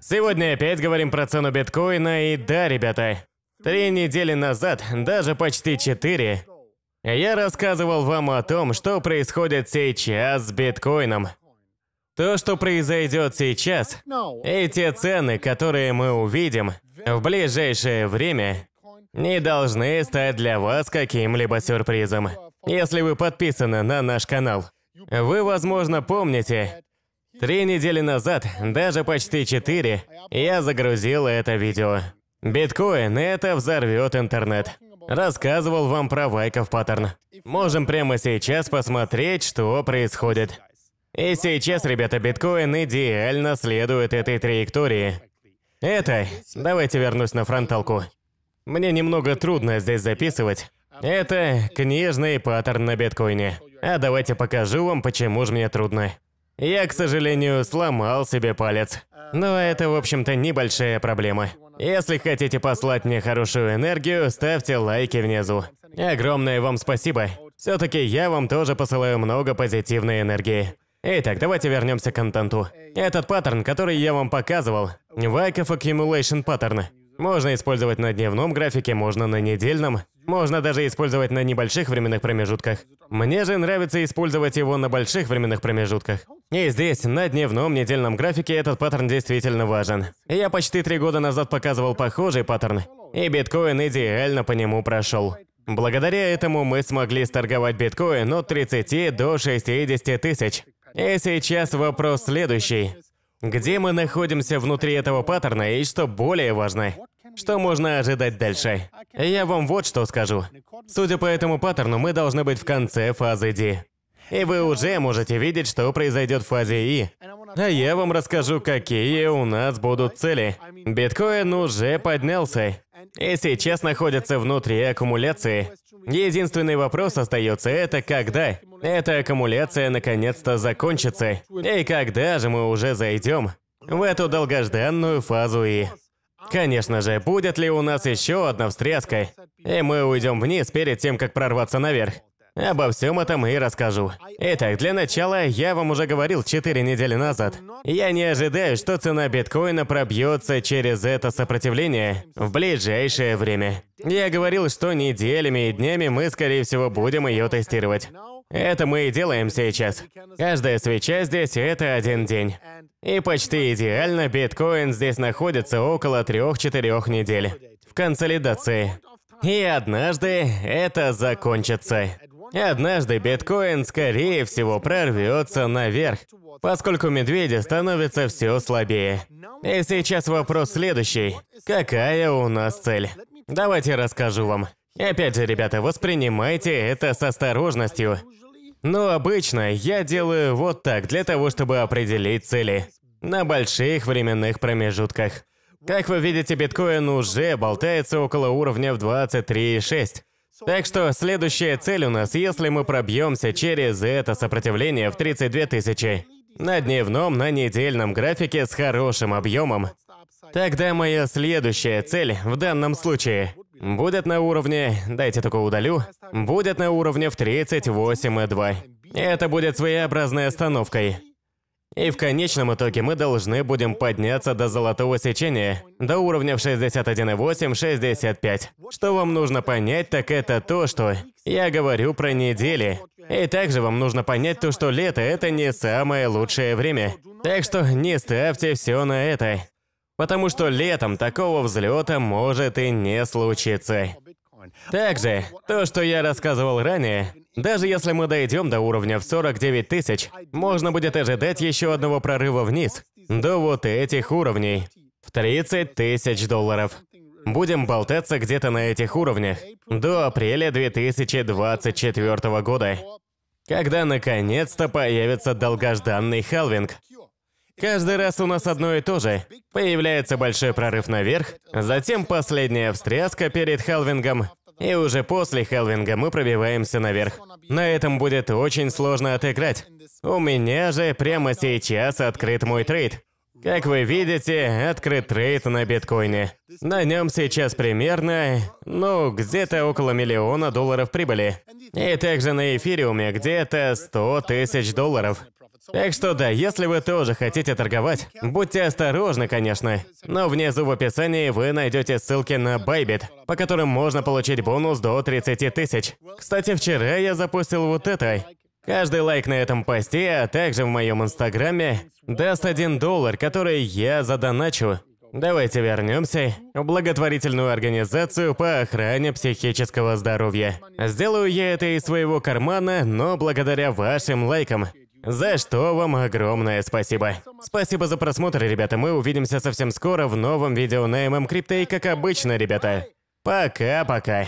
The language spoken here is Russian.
Сегодня опять говорим про цену биткоина, и да, ребята, три недели назад, даже почти четыре, я рассказывал вам о том, что происходит сейчас с биткоином. То, что произойдет сейчас, эти цены, которые мы увидим в ближайшее время, не должны стать для вас каким-либо сюрпризом. Если вы подписаны на наш канал, вы, возможно, помните, Три недели назад, даже почти четыре, я загрузил это видео. Биткоин – это взорвет интернет. Рассказывал вам про Вайков паттерн. Можем прямо сейчас посмотреть, что происходит. И сейчас, ребята, биткоин идеально следует этой траектории. Это... Давайте вернусь на фронталку. Мне немного трудно здесь записывать. Это книжный паттерн на биткоине. А давайте покажу вам, почему же мне трудно. Я, к сожалению, сломал себе палец. Но это, в общем-то, небольшая проблема. Если хотите послать мне хорошую энергию, ставьте лайки внизу. Огромное вам спасибо. Все-таки я вам тоже посылаю много позитивной энергии. Итак, давайте вернемся к контенту. Этот паттерн, который я вам показывал, Wake of Accumulation паттерн. Можно использовать на дневном графике, можно на недельном, можно даже использовать на небольших временных промежутках. Мне же нравится использовать его на больших временных промежутках. И здесь, на дневном недельном графике, этот паттерн действительно важен. Я почти три года назад показывал похожий паттерн, и биткоин идеально по нему прошел. Благодаря этому мы смогли сторговать биткоин от 30 до 60 тысяч. И сейчас вопрос следующий где мы находимся внутри этого паттерна и, что более важно, что можно ожидать дальше. Я вам вот что скажу. Судя по этому паттерну, мы должны быть в конце фазы D. И вы уже можете видеть, что произойдет в фазе И. E. А я вам расскажу, какие у нас будут цели. Биткоин уже поднялся. И сейчас находится внутри аккумуляции. Единственный вопрос остается это когда. Эта аккумуляция наконец-то закончится. И когда же мы уже зайдем в эту долгожданную фазу И? Конечно же, будет ли у нас еще одна встряска, и мы уйдем вниз перед тем, как прорваться наверх. Обо всем этом и расскажу. Итак, для начала, я вам уже говорил 4 недели назад. Я не ожидаю, что цена биткоина пробьется через это сопротивление в ближайшее время. Я говорил, что неделями и днями мы, скорее всего, будем ее тестировать. Это мы и делаем сейчас. Каждая свеча здесь – это один день. И почти идеально биткоин здесь находится около 3-4 недель в консолидации. И однажды это закончится. однажды биткоин, скорее всего, прорвется наверх, поскольку медведи становятся все слабее. И сейчас вопрос следующий. Какая у нас цель? Давайте расскажу вам. Опять же, ребята, воспринимайте это с осторожностью. Но обычно я делаю вот так для того, чтобы определить цели на больших временных промежутках. Как вы видите, биткоин уже болтается около уровня в 23,6. Так что следующая цель у нас, если мы пробьемся через это сопротивление в 32 тысячи, на дневном, на недельном графике с хорошим объемом, тогда моя следующая цель в данном случае будет на уровне, дайте только удалю, будет на уровне в 38,2. Это будет своеобразной остановкой. И в конечном итоге мы должны будем подняться до золотого сечения, до уровня в 61,8-65. Что вам нужно понять, так это то, что я говорю про недели. И также вам нужно понять то, что лето – это не самое лучшее время. Так что не ставьте все на это потому что летом такого взлета может и не случиться. Также, то, что я рассказывал ранее, даже если мы дойдем до уровня в 49 тысяч, можно будет ожидать еще одного прорыва вниз, до вот этих уровней, в 30 тысяч долларов. Будем болтаться где-то на этих уровнях до апреля 2024 года, когда наконец-то появится долгожданный халвинг. Каждый раз у нас одно и то же. Появляется большой прорыв наверх, затем последняя встряска перед Хелвингом, и уже после Хелвинга мы пробиваемся наверх. На этом будет очень сложно отыграть. У меня же прямо сейчас открыт мой трейд. Как вы видите, открыт трейд на биткоине. На нем сейчас примерно, ну, где-то около миллиона долларов прибыли. И также на эфириуме где-то 100 тысяч долларов. Так что да, если вы тоже хотите торговать, будьте осторожны, конечно. Но внизу в описании вы найдете ссылки на Bybit, по которым можно получить бонус до 30 тысяч. Кстати, вчера я запустил вот это. Каждый лайк на этом посте, а также в моем инстаграме, даст один доллар, который я задоначу. Давайте вернемся в благотворительную организацию по охране психического здоровья. Сделаю я это из своего кармана, но благодаря вашим лайкам. За что вам огромное спасибо. Спасибо за просмотр, ребята. Мы увидимся совсем скоро в новом видео на ММ Крипто. И как обычно, ребята, пока-пока.